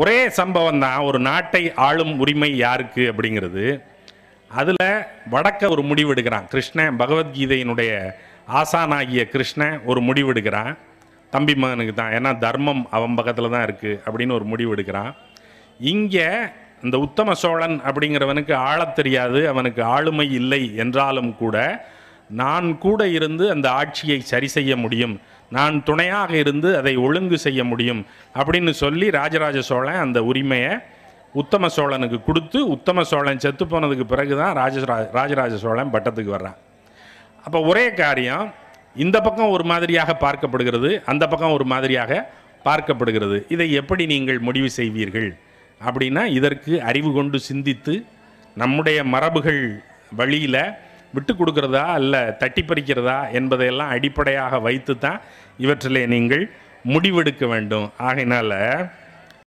ஒரே சம்பவம் தான் ஒரு நாட்டை ஆளும் உரிமை யாருக்கு அப்படிங்கிறது அதில் வடக்க ஒரு முடிவெடுக்கிறான் கிருஷ்ணன் பகவத்கீதையினுடைய ஆசானாகிய கிருஷ்ணன் ஒரு முடிவெடுக்கிறான் தம்பி மகனுக்கு தான் ஏன்னா தர்மம் அவன் பக்கத்தில் தான் இருக்குது அப்படின்னு ஒரு முடிவெடுக்கிறான் இங்கே இந்த உத்தம சோழன் அப்படிங்கிறவனுக்கு ஆளத் தெரியாது அவனுக்கு ஆளுமை இல்லை என்றாலும் கூட நான் கூட இருந்து அந்த ஆட்சியை சரி செய்ய முடியும் நான் துணையாக இருந்து அதை ஒழுங்கு செய்ய முடியும் அப்படின்னு சொல்லி ராஜராஜ சோழன் அந்த உரிமையை உத்தம சோழனுக்கு கொடுத்து உத்தம சோழன் செத்து போனதுக்கு பிறகு தான் ராஜரா ராஜராஜ சோழன் பட்டத்துக்கு வர்றான் அப்போ ஒரே காரியம் இந்த பக்கம் ஒரு மாதிரியாக பார்க்கப்படுகிறது அந்த பக்கம் ஒரு மாதிரியாக பார்க்கப்படுகிறது இதை எப்படி நீங்கள் முடிவு செய்வீர்கள் அப்படின்னா இதற்கு அறிவு கொண்டு சிந்தித்து நம்முடைய மரபுகள் வழியில் விட்டு கொடுக்கிறதா அல்ல தட்டி பறிக்கிறதா என்பதையெல்லாம் அடிப்படையாக வைத்து தான் இவற்றிலே நீங்கள் முடிவெடுக்க வேண்டும் ஆகையினால்